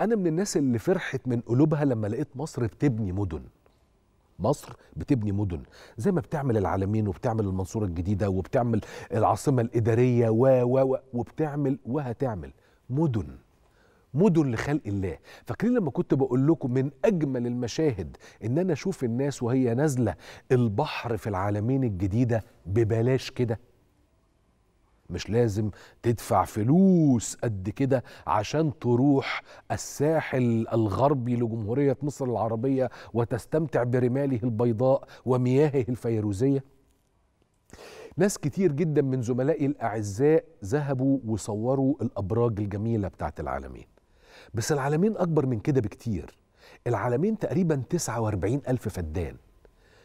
انا من الناس اللي فرحت من قلوبها لما لقيت مصر بتبني مدن مصر بتبني مدن زي ما بتعمل العالمين وبتعمل المنصورة الجديدة وبتعمل العاصمة الإدارية و و و وبتعمل وهتعمل مدن مدن لخلق الله فاكرين لما كنت بقول لكم من أجمل المشاهد إن أنا أشوف الناس وهي نازلة البحر في العالمين الجديدة ببلاش كده مش لازم تدفع فلوس قد كده عشان تروح الساحل الغربي لجمهورية مصر العربية وتستمتع برماله البيضاء ومياهه الفيروزية ناس كتير جدا من زملائي الأعزاء ذهبوا وصوروا الأبراج الجميلة بتاعت العالمين بس العالمين أكبر من كده بكتير العالمين تقريبا 49 ألف فدان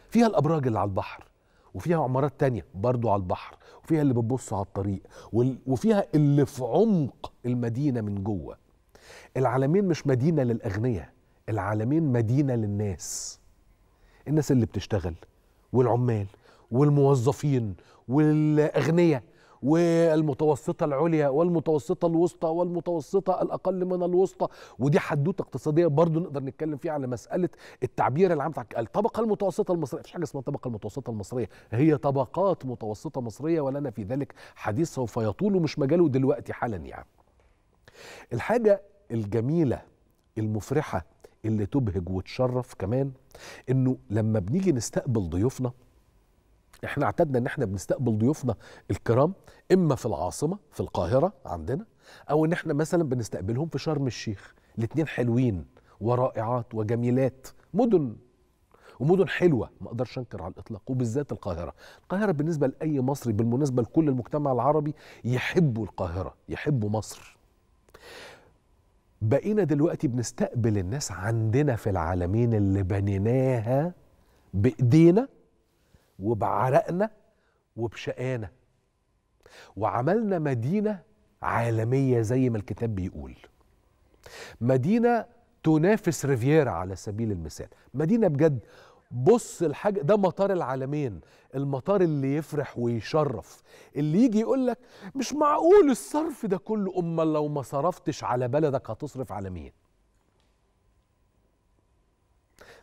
فيها الأبراج اللي على البحر وفيها عمارات تانية برضو على البحر وفيها اللي بتبص على الطريق وفيها اللي في عمق المدينة من جوه العالمين مش مدينة للأغنياء العالمين مدينة للناس الناس اللي بتشتغل والعمال والموظفين والأغنياء والمتوسطه العليا والمتوسطه الوسطى والمتوسطه الاقل من الوسطى ودي حدوته اقتصاديه برضو نقدر نتكلم فيها على مساله التعبير العام الطبقه المتوسطه المصريه مفيش حاجه اسمها الطبقه المتوسطه المصريه هي طبقات متوسطه مصريه ولنا في ذلك حديث سوف يطول ومش مجاله دلوقتي حالا يعني الحاجه الجميله المفرحه اللي تبهج وتشرف كمان انه لما بنيجي نستقبل ضيوفنا احنا اعتدنا ان احنا بنستقبل ضيوفنا الكرام اما في العاصمه في القاهره عندنا او ان احنا مثلا بنستقبلهم في شرم الشيخ الاثنين حلوين ورائعات وجميلات مدن ومدن حلوه ما اقدرش انكر على الاطلاق وبالذات القاهره القاهره بالنسبه لاي مصري بالمناسبه لكل المجتمع العربي يحبوا القاهره يحبوا مصر بقينا دلوقتي بنستقبل الناس عندنا في العالمين اللي بنيناها بايدينا وبعرقنا وبشقانا وعملنا مدينة عالمية زي ما الكتاب بيقول مدينة تنافس ريفيرا على سبيل المثال مدينة بجد بص الحاجة ده مطار العالمين المطار اللي يفرح ويشرف اللي يجي يقول لك مش معقول الصرف ده كله أمال لو ما صرفتش على بلدك هتصرف على مين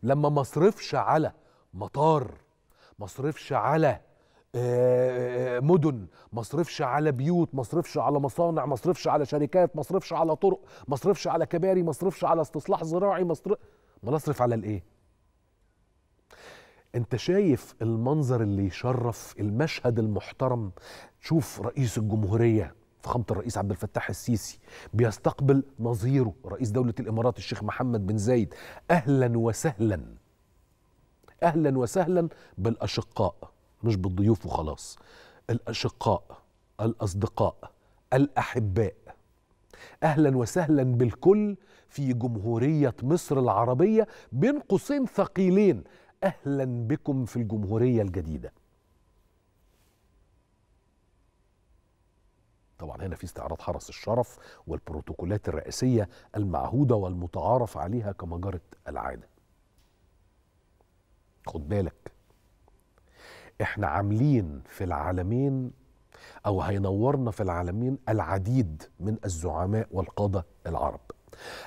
لما ما صرفش على مطار ما اصرفش على آه، آه، مدن ما اصرفش على بيوت ما اصرفش على مصانع ما اصرفش على شركات ما اصرفش على طرق ما اصرفش على كباري ما اصرفش على استصلاح زراعي ما اصرف ما اصرف على الايه انت شايف المنظر اللي يشرف المشهد المحترم تشوف رئيس الجمهوريه فخامه الرئيس عبد الفتاح السيسي بيستقبل نظيره رئيس دوله الامارات الشيخ محمد بن زايد اهلا وسهلا أهلا وسهلا بالأشقاء مش بالضيوف وخلاص الأشقاء الأصدقاء الأحباء أهلا وسهلا بالكل في جمهورية مصر العربية بين قوسين ثقيلين أهلا بكم في الجمهورية الجديدة طبعا هنا في استعراض حرس الشرف والبروتوكولات الرئاسية المعهودة والمتعارف عليها كما جرت العادة خد بالك احنا عاملين في العالمين او هينورنا في العالمين العديد من الزعماء والقاده العرب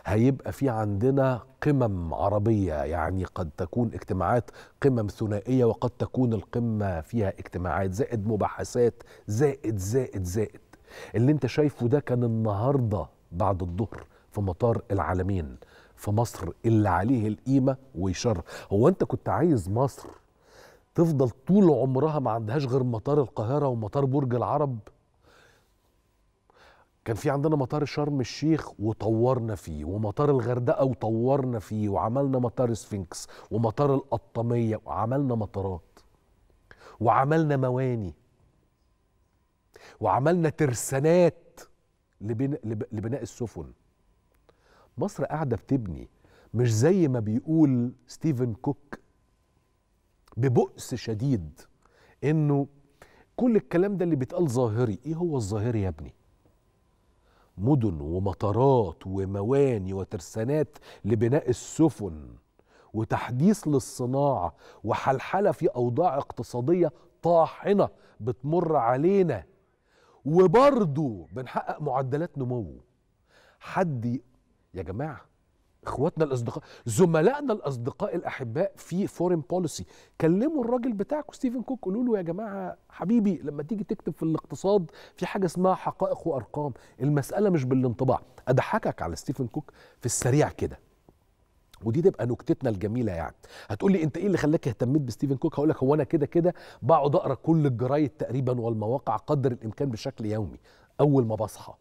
هيبقى في عندنا قمم عربيه يعني قد تكون اجتماعات قمم ثنائيه وقد تكون القمه فيها اجتماعات زائد مباحثات زائد زائد زائد اللي انت شايفه ده كان النهارده بعد الظهر في مطار العالمين في مصر اللي عليه القيمه ويشر هو انت كنت عايز مصر تفضل طول عمرها ما عندهاش غير مطار القاهره ومطار برج العرب كان في عندنا مطار شرم الشيخ وطورنا فيه ومطار الغردقه وطورنا فيه وعملنا مطار سفنكس ومطار القطاميه وعملنا مطارات وعملنا مواني وعملنا ترسانات لبناء السفن مصر قاعده بتبني مش زي ما بيقول ستيفن كوك ببؤس شديد انه كل الكلام ده اللي بيتقال ظاهري ايه هو الظاهري يا ابني مدن ومطارات ومواني وترسانات لبناء السفن وتحديث للصناعه وحلحله في اوضاع اقتصاديه طاحنه بتمر علينا وبرضه بنحقق معدلات نمو حد يا جماعه اخواتنا الاصدقاء زملائنا الاصدقاء الاحباء في فورين بوليسي كلموا الراجل بتاعكم ستيفن كوك قولوا له يا جماعه حبيبي لما تيجي تكتب في الاقتصاد في حاجه اسمها حقائق وارقام المساله مش بالانطباع اضحكك على ستيفن كوك في السريع كده ودي تبقى نكتتنا الجميله يعني هتقول لي انت ايه اللي خلاك اهتميت بستيفن كوك هقول لك هو انا كده كده بقعد اقرا كل الجرايد تقريبا والمواقع قدر الامكان بشكل يومي اول ما بصحى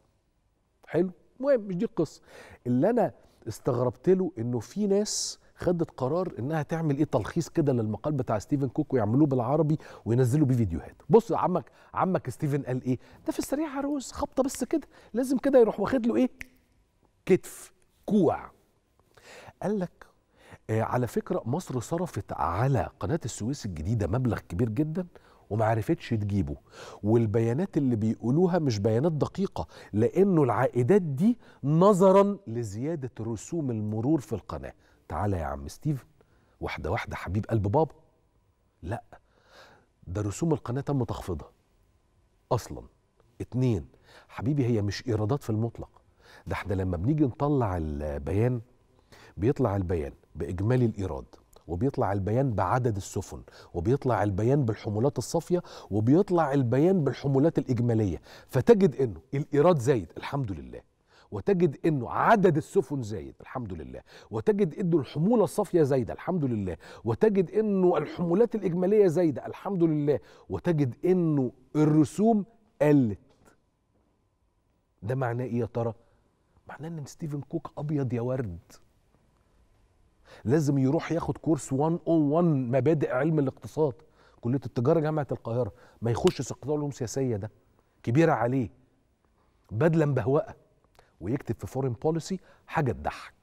حلو المهم مش دي القصه اللي انا استغربت له انه في ناس خدت قرار انها تعمل ايه تلخيص كده للمقال بتاع ستيفن كوك ويعملوه بالعربي وينزلوا بيه فيديوهات بص عمك عمك ستيفن قال ايه ده في السريع عروس خبطه بس كده لازم كده يروح واخد له ايه كتف كوع قال لك آه على فكره مصر صرفت على قناه السويس الجديده مبلغ كبير جدا وما عرفتش تجيبه والبيانات اللي بيقولوها مش بيانات دقيقة لأنه العائدات دي نظرا لزيادة رسوم المرور في القناة تعالى يا عم ستيف واحدة واحدة حبيب قلب بابا لا ده رسوم القناة تم تخفيضها أصلا اتنين حبيبي هي مش إيرادات في المطلق ده احنا لما بنيجي نطلع البيان بيطلع البيان بإجمالي الإيراد وبيطلع البيان بعدد السفن وبيطلع البيان بالحمولات الصافية وبيطلع البيان بالحمولات الإجمالية فتجد أنه الإيراد زايد الحمد لله وتجد انه عدد السفن زايد الحمد لله وتجد انه الحموله الصافيه زايده الحمد لله وتجد انه الحمولات الاجماليه زايده الحمد لله وتجد انه الرسوم قلت ده معناه ايه يا ترى معناه ان ستيفن كوك ابيض يا ورد لازم يروح ياخد كورس 101 مبادئ علم الاقتصاد كليه التجاره جامعه القاهره ما يخشش اقتصاد العلوم سياسيه ده كبيره عليه بدلا بهواء ويكتب في فورين بوليسي حاجه تضحك